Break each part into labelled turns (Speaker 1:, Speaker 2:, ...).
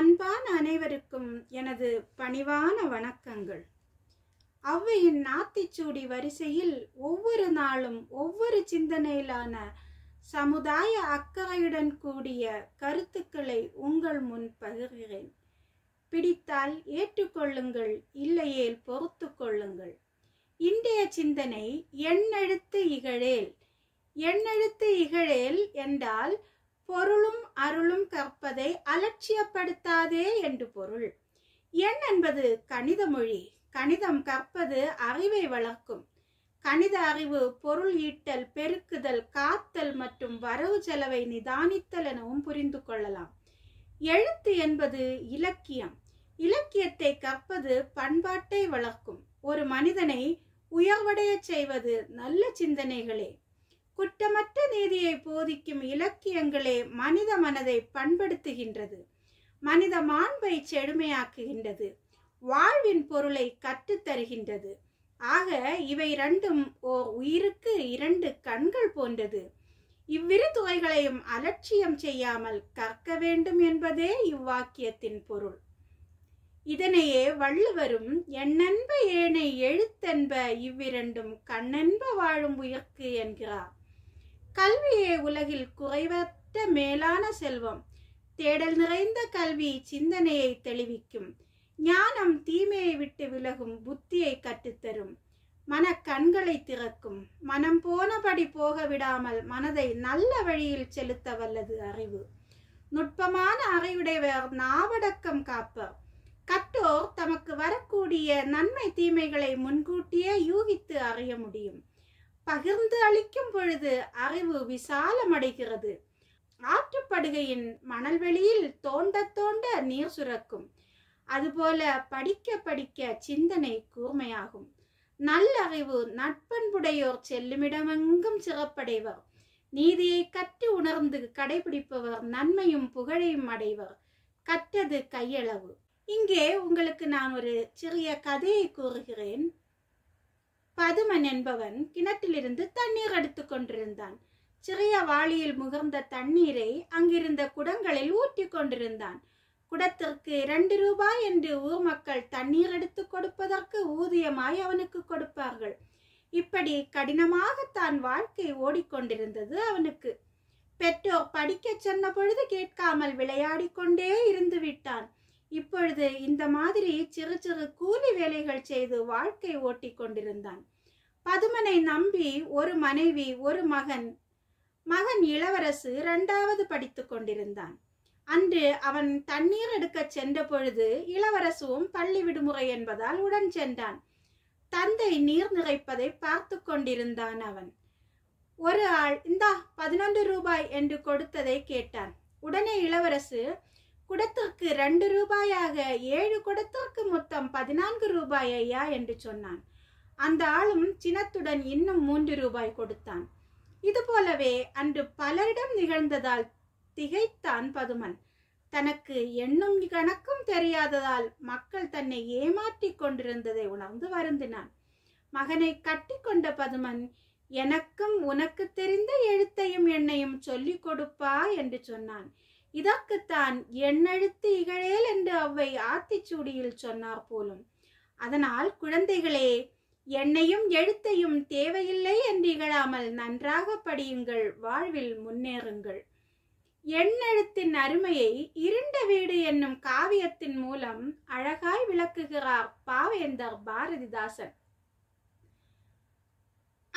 Speaker 1: அன்பான அனைவருக்கும் எனது பணிவான வணக்கங்கள் அவ்வையின் நாத்திச்சூடி வரிசையில் ஒவ்வொரு நாளும் ஒவ்வொரு சிந்தனையிலான சமுதாய அக்கறையுடன் கூடிய கருத்துக்களை உங்கள் முன் பகிர்கிறேன் பிடித்தால் ஏற்றுக்கொள்ளுங்கள் இல்லையேல் பொறுத்து கொள்ளுங்கள் இன்றைய சிந்தனை எண்ணெழுத்து இகழேல் எண்ணெழுத்து இகழேல் என்றால் பொருளும் அருளும் கற்பதை அலட்சியப்படுத்தாதே என்று பொருள் எண் என்பது கணித மொழி கணிதம் கற்பது அறிவை வளர்க்கும் கணித அறிவு பொருள் ஈட்டல் பெருக்குதல் காத்தல் மற்றும் வரவு செலவை நிதானித்தல் எனவும் புரிந்து கொள்ளலாம் எழுத்து என்பது இலக்கியம் இலக்கியத்தை கற்பது பண்பாட்டை வளர்க்கும் ஒரு மனிதனை உயர்வடைய செய்வது நல்ல சிந்தனைகளே குற்றமற்ற நீதி உண்மையை போதிக்கும் இலக்கியங்களே மனித மனதை பண்படுத்துகின்றது மனித மாண்பை செழுமையாக்குகின்றது வாழ்வின் பொருளை கற்றுத்தருகின்றது ஆக இவை இரண்டும் ஓர் உயிருக்கு இரண்டு கண்கள் போன்றது இவ்விரு துகைகளையும் அலட்சியம் செய்யாமல் கற்க வேண்டும் என்பதே இவ்வாக்கியத்தின் பொருள் இதனையே வள்ளுவரும் என்னென்ப ஏனை எழுத்தென்ப இவ்விரண்டும் கண்ணென்ப வாழும் உயிர்க்கு என்கிறார் கல்வியே உலகில் குறைவற்ற மேலான செல்வம் தேடல் நிறைந்த கல்வி சிந்தனையை தெளிவிக்கும் ஞானம் தீமையை விட்டு விலகும் புத்தியை கற்றுத்தரும் மன கண்களை திறக்கும் மனம் போனபடி போக விடாமல் மனதை நல்ல வழியில் செலுத்த வல்லது அறிவு நுட்பமான அறிவுடையவர் நாவடக்கம் காப்பர் கற்றோர் தமக்கு வரக்கூடிய நன்மை தீமைகளை முன்கூட்டியே யூகித்து அறிய முடியும் பகிர்ந்து அளிக்கும் பொழுது அறிவு விசாலமடைகிறது ஆற்றுப்படுகையின் மணல் வெளியில் தோண்ட தோண்ட நீர் சுரக்கும் அதுபோல படிக்க படிக்க சிந்தனை கூர்மையாகும் நல்லறிவு நட்பண்புடையோர் செல்லுமிடமெங்கும் சிறப்படைவர் நீதியை கற்று உணர்ந்து கடைபிடிப்பவர் நன்மையும் புகழையும் அடைவர் கற்றது கையளவு இங்கே உங்களுக்கு நான் ஒரு சிறிய கதையை கூறுகிறேன் பதுமன் என்பவன் கிணற்றிலிருந்து தண்ணீர் எடுத்து கொண்டிருந்தான் சிறிய வாளியில் முகர்ந்த தண்ணீரை அங்கிருந்த குடங்களில் ஊற்றி கொண்டிருந்தான் குடத்திற்கு இரண்டு ரூபாய் என்று ஊர் மக்கள் தண்ணீர் எடுத்து கொடுப்பதற்கு ஊதியமாய் அவனுக்கு கொடுப்பார்கள் இப்படி கடினமாக தான் வாழ்க்கை ஓடிக்கொண்டிருந்தது அவனுக்கு பெற்றோர் படிக்க சொன்ன பொழுது கேட்காமல் விளையாடி கொண்டே இருந்து விட்டான் இப்பொழுது இந்த மாதிரி சிறு சிறு கூலி வேலைகள் செய்து வாழ்க்கை ஓட்டி கொண்டிருந்தான் பதுமனை நம்பி ஒரு மனைவி ஒரு மகன் மகன் இளவரசு இரண்டாவது படித்து கொண்டிருந்தான் அன்று அவன் தண்ணீர் எடுக்கச் சென்ற பொழுது இளவரசுவும் பள்ளி விடுமுறை என்பதால் உடன் சென்றான் தந்தை நீர் நிறைப்பதை பார்த்து கொண்டிருந்தான் அவன் ஒரு ஆள் இந்தா பதினொன்று ரூபாய் என்று கொடுத்ததை கேட்டான் உடனே இளவரசு குடத்திற்கு ரெண்டு ரூபாயாக ஏழு குடத்திற்கு மொத்தம் பதினான்கு ரூபாய் ஐயா என்று சொன்னான் அந்த ஆளும் சினத்துடன் இன்னும் மூன்று ரூபாய் கொடுத்தான் இது போலவே அன்று பலரிடம் நிகழ்ந்ததால் திகைத்தான் பதுமன் தனக்கு எண்ணும் கணக்கும் தெரியாததால் மக்கள் தன்னை ஏமாற்றி கொண்டிருந்ததை உணர்ந்து வருந்தினான் மகனை கட்டி கொண்ட பதுமன் எனக்கும் உனக்கு தெரிந்த எழுத்தையும் எண்ணையும் சொல்லிக் கொடுப்பா என்று சொன்னான் இதற்குத்தான் எண்ணெழுத்து இகழேல் என்று அவ்வை ஆத்திச்சூடியில் சொன்னார் போலும் அதனால் குழந்தைகளே எண்ணையும் எழுத்தையும் தேவையில்லை என்று இகழாமல் நன்றாக படியுங்கள் வாழ்வில் முன்னேறுங்கள் எண்ணெழுத்தின் அருமையை இருண்ட வீடு என்னும் காவியத்தின் மூலம் அழகாய் விளக்குகிறார் பாவேந்தர் பாரதிதாசன்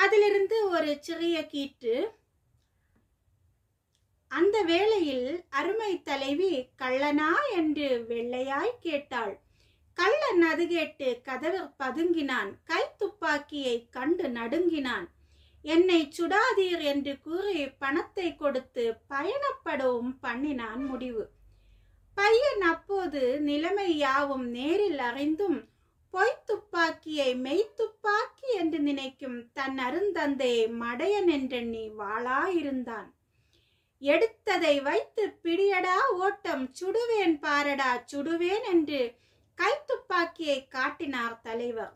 Speaker 1: அதிலிருந்து ஒரு சிறிய கீற்று அந்த வேளையில் அருமை தலைவி கள்ளனா என்று வெள்ளையாய் கேட்டாள் கள்ளன் அது கேட்டு கதவர் பதுங்கினான் கை துப்பாக்கியை கண்டு நடுங்கினான் என்னை சுடாதீர் என்று கூறி பணத்தை கொடுத்து பயணப்படவும் பண்ணினான் முடிவு பையன் அப்போது நிலைமை யாவும் நேரில் அறிந்தும் பொய்த்துப்பாக்கியை மெய்த்துப்பாக்கி என்று நினைக்கும் தன் அருந்தந்தையை மடையன் என்றெண்ணி வாழாயிருந்தான் எடுத்ததை வைத்து பிடியடா ஓட்டம் சுடுவேன் பாரடா சுடுவேன் என்று கைத்துப்பாக்கியை காட்டினார் தலைவர்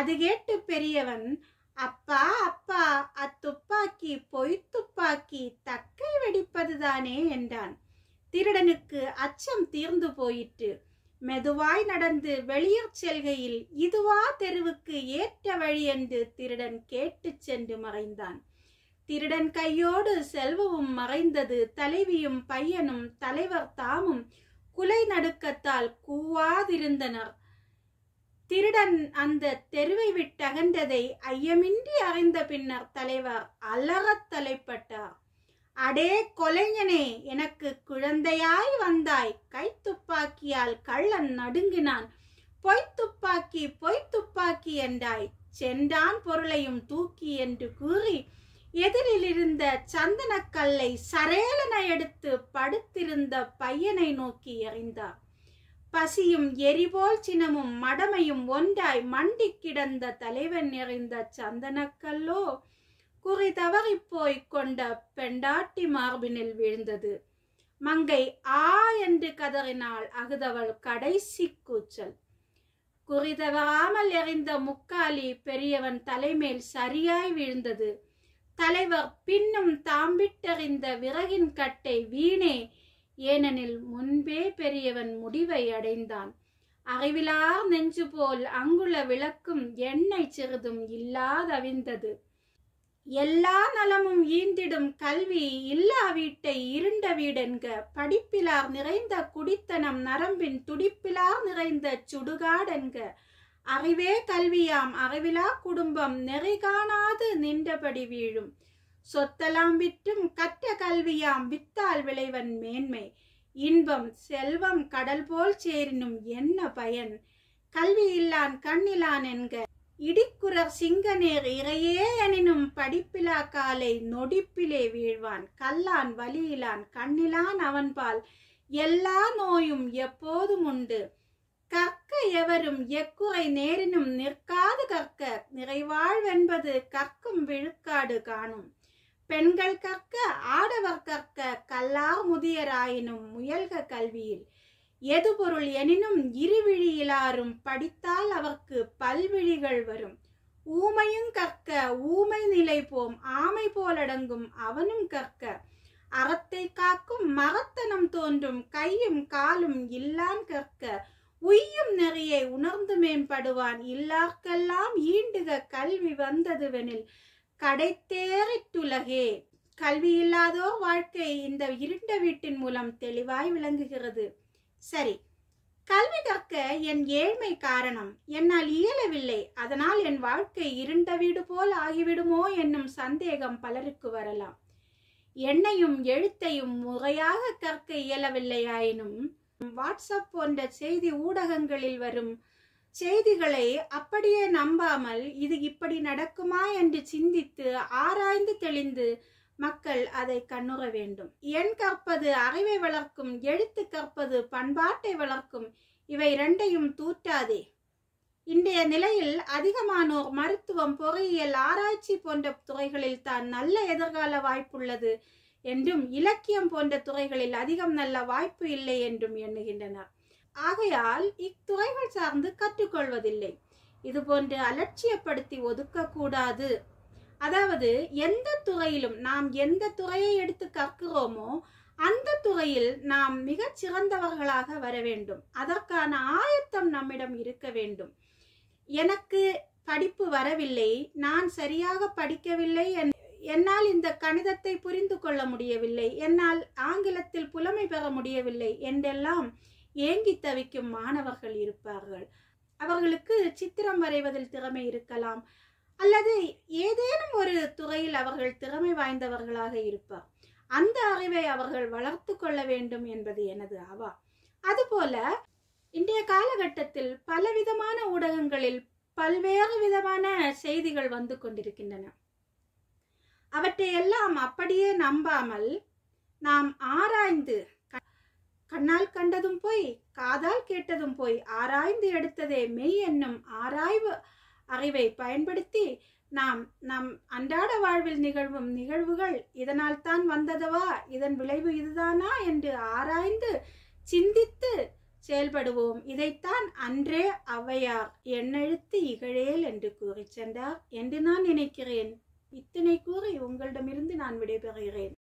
Speaker 1: அது கேட்டு பெரியவன் அப்பா அப்பா அத்துப்பாக்கி பொய் துப்பாக்கி தக்கை வெடிப்பதுதானே என்றான் திருடனுக்கு அச்சம் தீர்ந்து போயிற்று மெதுவாய் நடந்து வெளியூர் செல்கையில் இதுவா தெருவுக்கு ஏற்ற வழி என்று திருடன் கேட்டு சென்று மறைந்தான் திருடன் கையோடு செல்வமும் மறைந்தது தலைவியும் பையனும் தலைவர் தாமும் குலை நடுக்கத்தால் கூவாதிருந்தனர் திருடன் அந்த தெருவை விட்டகன்றதை ஐயமின்றி அறிந்த பின்னர் தலைவர் அலறத் தலைப்பட்டார் அடே கொலைஞனே எனக்கு குழந்தையாய் வந்தாய் கை துப்பாக்கியால் கள்ளன் நடுங்கினான் துப்பாக்கி பொய்த் துப்பாக்கி என்றாய் சென்றான் பொருளையும் தூக்கி என்று கூறி எதிரில் இருந்த சந்தனக்கல்லை சரேலன எடுத்து படுத்திருந்த பையனை நோக்கி எறிந்தார் பசியும் எரிபோல் சினமும் மடமையும் ஒன்றாய் மண்டி கிடந்த தலைவன் எறிந்த சந்தனக்கல்லோ குறி தவறி போய் கொண்ட பெண்டாட்டி மார்பினில் விழுந்தது மங்கை ஆ என்று கதறினால் அகுதவள் கடைசி கூச்சல் குறி தவறாமல் எறிந்த முக்காலி பெரியவன் தலைமேல் சரியாய் விழுந்தது தலைவர் பின்னும் தாம்பிட்டறிந்த விறகின் கட்டை வீணே ஏனெனில் முன்பே பெரியவன் முடிவை அடைந்தான் அறிவிலார் நெஞ்சு போல் அங்குள விளக்கும் எண்ணெய் சிறிதும் இல்லாதவிந்தது எல்லா நலமும் ஈந்திடும் கல்வி இல்லா வீட்டை இருண்ட வீடென்க படிப்பிலார் நிறைந்த குடித்தனம் நரம்பின் துடிப்பிலார் நிறைந்த சுடுகாடென்க அறிவே கல்வியாம் அறிவிலா குடும்பம் நெறி காணாது நின்றபடி வீழும் சொத்தலாம் விற்றும் கற்ற கல்வியாம் வித்தால் விளைவன் மேன்மை இன்பம் செல்வம் கடல் போல் சேரினும் என்ன பயன் கல்வி இல்லான் கண்ணிலான் என்க இடிக்குறர் சிங்கநேர் இறையே எனினும் படிப்பிலா காலை நொடிப்பிலே வீழ்வான் கல்லான் வலியிலான் கண்ணிலான் அவன்பால் எல்லா நோயும் எப்போதும் உண்டு கற்க எவரும் எக்குறை நேரினும் நிற்காது கற்க நிறைவாழ்வென்பது கற்கும் விழுக்காடு காணும் பெண்கள் கற்க ஆடவர் கற்க கல்லார் முதியராயினும் முயல்க கல்வியில் எது பொருள் எனினும் இருவிழியிலாரும் படித்தால் அவர்க்கு பல்விழிகள் வரும் ஊமையும் கற்க ஊமை நிலை போம் ஆமை போலடங்கும் அவனும் கற்க அறத்தை காக்கும் மரத்தனம் தோன்றும் கையும் காலும் இல்லான் கற்க உய்யும் நிறைய உணர்ந்து மேம்படுவான் இல்லார்க்கெல்லாம் ஈண்டுக கல்வி வந்ததுவெனில் கடைத்தேறித்துலகே கல்வி இல்லாதோ வாழ்க்கை இந்த இருண்ட வீட்டின் மூலம் தெளிவாய் விளங்குகிறது சரி கல்வி கற்க என் ஏழ்மை காரணம் என்னால் இயலவில்லை அதனால் என் வாழ்க்கை இருண்ட வீடு போல் ஆகிவிடுமோ என்னும் சந்தேகம் பலருக்கு வரலாம் என்னையும் எழுத்தையும் முறையாக கற்க இயலவில்லையாயினும் வாட்ஸ்அப் போன்ற செய்தி ஊடகங்களில் வரும் செய்திகளை அப்படியே நம்பாமல் இது இப்படி நடக்குமா என்று சிந்தித்து ஆராய்ந்து தெளிந்து மக்கள் அதை கண்ணுற வேண்டும் எண் கற்பது அறிவை வளர்க்கும் எழுத்து கற்பது பண்பாட்டை வளர்க்கும் இவை இரண்டையும் தூற்றாதே இன்றைய நிலையில் அதிகமானோர் மருத்துவம் பொறியியல் ஆராய்ச்சி போன்ற துறைகளில் தான் நல்ல எதிர்கால வாய்ப்புள்ளது என்றும் இலக்கியம் போன்ற துறைகளில் அதிகம் நல்ல வாய்ப்பு இல்லை என்றும் எண்ணுகின்றனர் ஆகையால் இத்துறைகள் சார்ந்து கற்றுக்கொள்வதில்லை இது போன்று அலட்சியப்படுத்தி ஒதுக்கக்கூடாது அதாவது எந்த துறையிலும் நாம் எந்த துறையை எடுத்து கற்கிறோமோ அந்த துறையில் நாம் மிகச் சிறந்தவர்களாக வர வேண்டும் அதற்கான ஆயத்தம் நம்மிடம் இருக்க வேண்டும் எனக்கு படிப்பு வரவில்லை நான் சரியாக படிக்கவில்லை என் என்னால் இந்த கணிதத்தை புரிந்து கொள்ள முடியவில்லை என்னால் ஆங்கிலத்தில் புலமை பெற முடியவில்லை என்றெல்லாம் ஏங்கி தவிக்கும் மாணவர்கள் இருப்பார்கள் அவர்களுக்கு சித்திரம் வரைவதில் திறமை இருக்கலாம் அல்லது ஏதேனும் ஒரு துறையில் அவர்கள் திறமை வாய்ந்தவர்களாக இருப்பார் அந்த அறிவை அவர்கள் வளர்த்து கொள்ள வேண்டும் என்பது எனது அவா அதுபோல இன்றைய காலகட்டத்தில் பலவிதமான ஊடகங்களில் பல்வேறு விதமான செய்திகள் வந்து கொண்டிருக்கின்றன அவற்றையெல்லாம் அப்படியே நம்பாமல் நாம் ஆராய்ந்து கண்ணால் கண்டதும் போய் காதால் கேட்டதும் போய் ஆராய்ந்து எடுத்ததே மெய் என்னும் ஆராய்வு அறிவை பயன்படுத்தி நாம் நம் அன்றாட வாழ்வில் நிகழ்வும் நிகழ்வுகள் இதனால் தான் வந்ததவா இதன் விளைவு இதுதானா என்று ஆராய்ந்து சிந்தித்து செயல்படுவோம் இதைத்தான் அன்றே அவையார் எண்ணெழுத்து இகழேல் என்று கூறி சென்றார் என்று நான் நினைக்கிறேன் இத்தனை கூறி உங்களிடமிருந்து நான் விடைபெறுகிறேன்